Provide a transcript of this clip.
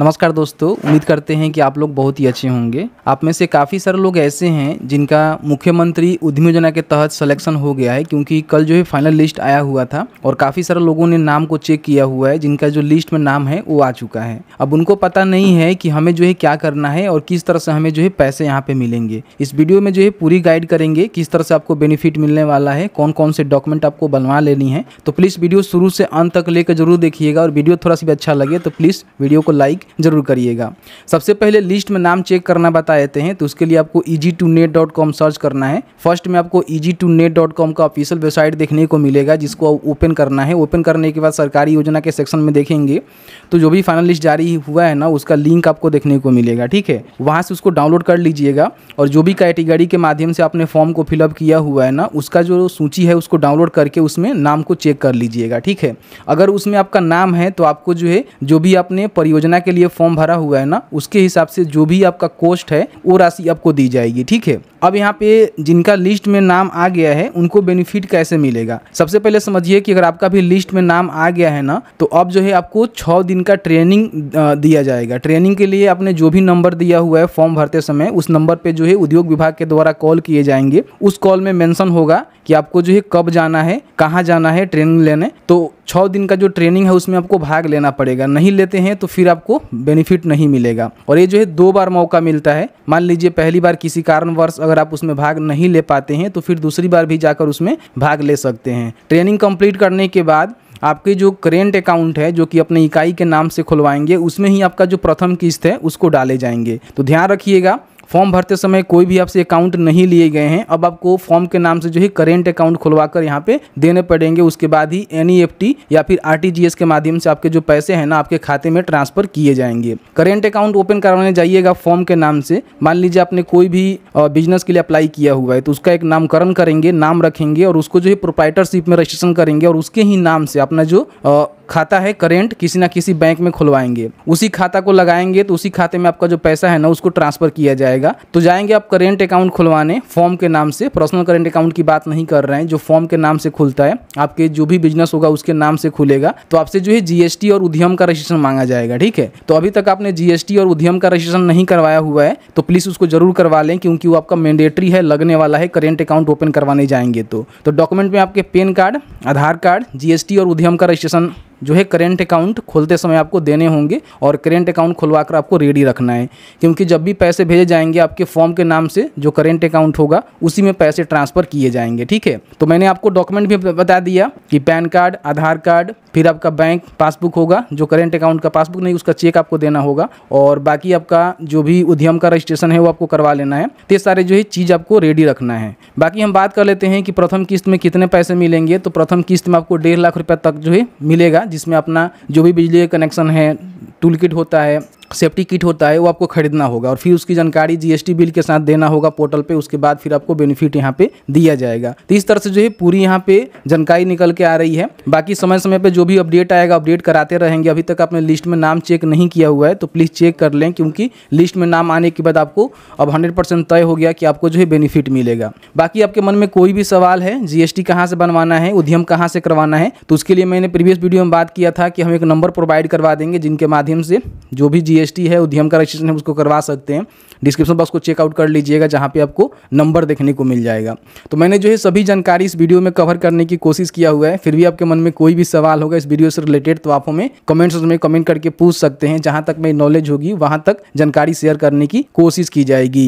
नमस्कार दोस्तों उम्मीद करते हैं कि आप लोग बहुत ही अच्छे होंगे आप में से काफ़ी सारे लोग ऐसे हैं जिनका मुख्यमंत्री उद्यम योजना के तहत सिलेक्शन हो गया है क्योंकि कल जो है फाइनल लिस्ट आया हुआ था और काफ़ी सारे लोगों ने नाम को चेक किया हुआ है जिनका जो लिस्ट में नाम है वो आ चुका है अब उनको पता नहीं है कि हमें जो है क्या करना है और किस तरह से हमें जो है पैसे यहाँ पे मिलेंगे इस वीडियो में जो है पूरी गाइड करेंगे किस तरह से आपको बेनिफिट मिलने वाला है कौन कौन से डॉक्यूमेंट आपको बनवा लेनी है तो प्लीज़ वीडियो शुरू से अंत तक लेकर जरूर देखिएगा और वीडियो थोड़ा सा भी अच्छा लगे तो प्लीज़ वीडियो को लाइक ज़रूर करिएगा सबसे पहले लिस्ट में नाम चेक करना बता देते हैं तो उसके लिए आपको easy to net dot com search करना है फर्स्ट में आपको easy to net dot com का ऑफिशियल वेबसाइट देखने को मिलेगा जिसको ओपन करना है ओपन करने के बाद सरकारी योजना के सेक्शन में देखेंगे तो जो भी फाइनल लिस्ट जारी हुआ है ना उसका लिंक आपको देखने को मिलेगा ठीक है वहाँ से उसको डाउनलोड कर लीजिएगा और जो भी कैटेगरी के माध्यम से आपने फॉर्म को फिलअप किया हुआ है ना उसका जो सूची है उसको डाउनलोड करके उसमें नाम को चेक कर लीजिएगा ठीक है अगर उसमें आपका नाम है तो आपको जो है जो भी आपने परियोजना के लिए फॉर्म भरा हुआ है ना उसके हिसाब से जो भी आपका कॉस्ट है वो राशि आपको दी जाएगी ठीक है अब यहाँ पे जिनका लिस्ट में नाम आ गया है उनको बेनिफिट कैसे मिलेगा सबसे पहले समझिए कि अगर आपका भी लिस्ट में नाम आ गया है ना तो अब जो है आपको छः दिन का ट्रेनिंग दिया जाएगा ट्रेनिंग के लिए आपने जो भी नंबर दिया हुआ है फॉर्म भरते समय उस नंबर पे जो है उद्योग विभाग के द्वारा कॉल किए जाएंगे उस कॉल में मैंसन होगा कि आपको जो है कब जाना है कहाँ जाना है ट्रेनिंग लेने तो छः दिन का जो ट्रेनिंग है उसमें आपको भाग लेना पड़ेगा नहीं लेते हैं तो फिर आपको बेनिफिट नहीं मिलेगा और ये जो है दो बार मौका मिलता है मान लीजिए पहली बार किसी कारणवश अगर आप उसमें भाग नहीं ले पाते हैं तो फिर दूसरी बार भी जाकर उसमें भाग ले सकते हैं ट्रेनिंग कंप्लीट करने के बाद आपके जो करेंट अकाउंट है जो कि अपने इकाई के नाम से खुलवाएंगे उसमें ही आपका जो प्रथम किस्त है उसको डाले जाएंगे तो ध्यान रखिएगा फॉर्म भरते समय कोई भी आपसे अकाउंट नहीं लिए गए हैं अब आपको फॉर्म के नाम से जो है करेंट अकाउंट खुलवा कर यहाँ पे देने पड़ेंगे उसके बाद ही एन e या फिर आर के माध्यम से आपके जो पैसे हैं ना आपके खाते में ट्रांसफर किए जाएंगे करेंट अकाउंट ओपन करवाने जाइएगा फॉर्म के नाम से मान लीजिए आपने कोई भी बिजनेस के लिए अप्लाई किया हुआ है तो उसका एक नामकरण करेंगे नाम रखेंगे और उसको जो है प्रोप्राइटरशिप में रजिस्ट्रेशन करेंगे और उसके ही नाम से अपना जो आ, खाता है करेंट किसी ना किसी बैंक में खुलवाएंगे उसी खाता को लगाएंगे तो उसी खाते में आपका जो पैसा है ना उसको ट्रांसफर किया जाएगा जाएगा तो जाएंगे आप करेंट अकाउंट खुलवाने फॉर्म के नाम से पर्सनल करेंट अकाउंट की बात नहीं कर रहे हैं जो फॉर्म के नाम से खुलता है आपके जो भी बिजनेस होगा उसके नाम से खुलेगा तो आपसे जो है जीएसटी और उद्यम का रजिस्ट्रेशन मांगा जाएगा ठीक है तो अभी तक आपने जीएसटी और उद्यम का रजिस्ट्रेशन नहीं करवाया हुआ है तो प्लीज़ उसको जरूर करवा लें क्योंकि वो आपका मैंडेटरी है लगने वाला है करेंट अकाउंट ओपन करवाने जाएंगे तो, तो डॉक्यूमेंट में आपके PAN card Aadhaar card GST और उद्यम का रजिस्ट्रेशन जो है करेंट अकाउंट खोलते समय आपको देने होंगे और करेंट अकाउंट खुलवा कर आपको रेडी रखना है क्योंकि जब भी पैसे भेजे जाएंगे आपके फॉर्म के नाम से जो करेंट अकाउंट होगा उसी में पैसे ट्रांसफ़र किए जाएंगे ठीक है तो मैंने आपको डॉक्यूमेंट भी बता दिया कि पैन कार्ड आधार कार्ड फिर आपका बैंक पासबुक होगा जो करेंट अकाउंट का पासबुक नहीं उसका चेक आपको देना होगा और बाकी आपका जो भी उद्यम का रजिस्ट्रेशन है वो आपको करवा लेना है तो ये सारे जो है चीज़ आपको रेडी रखना है बाकी हम बात कर लेते हैं कि प्रथम किस्त में कितने पैसे मिलेंगे तो प्रथम किस्त में आपको डेढ़ लाख रुपये तक जो है मिलेगा जिसमें अपना जो भी बिजली कनेक्शन है टूल किट होता है सेफ्टी किट होता है वो आपको खरीदना होगा और फिर उसकी जानकारी जीएसटी बिल के साथ देना होगा पोर्टल पे उसके बाद फिर आपको बेनिफिट यहाँ पे दिया जाएगा तो इस तरह से जो है पूरी यहाँ पे जानकारी निकल के आ रही है बाकी समय समय पे जो भी अपडेट आएगा अपडेट कराते रहेंगे अभी तक आपने लिस्ट में नाम चेक नहीं किया हुआ है तो प्लीज़ चेक कर लें क्योंकि लिस्ट में नाम आने के बाद आपको अब हंड्रेड तय हो गया कि आपको जो है बेनिफिट मिलेगा बाकी आपके मन में कोई भी सवाल है जीएसटी कहाँ से बनवाना है उद्यम कहाँ से करवाना है तो उसके लिए मैंने प्रीवियस वीडियो में बात किया था कि हम एक नंबर प्रोवाइड करवा देंगे जिनके माध्यम से जो भी जी जीएसटी है उद्यम का रजिस्ट्रेशन है उसको करवा सकते हैं डिस्क्रिप्शन बॉक्स को चेकआउट कर लीजिएगा जहाँ पे आपको नंबर देखने को मिल जाएगा तो मैंने जो है सभी जानकारी इस वीडियो में कवर करने की कोशिश किया हुआ है फिर भी आपके मन में कोई भी सवाल होगा इस वीडियो से रिलेटेड तो आप हमें कमेंट्स में कमेंट करके पूछ सकते हैं जहाँ तक मेरी नॉलेज होगी वहाँ तक जानकारी शेयर करने की कोशिश की जाएगी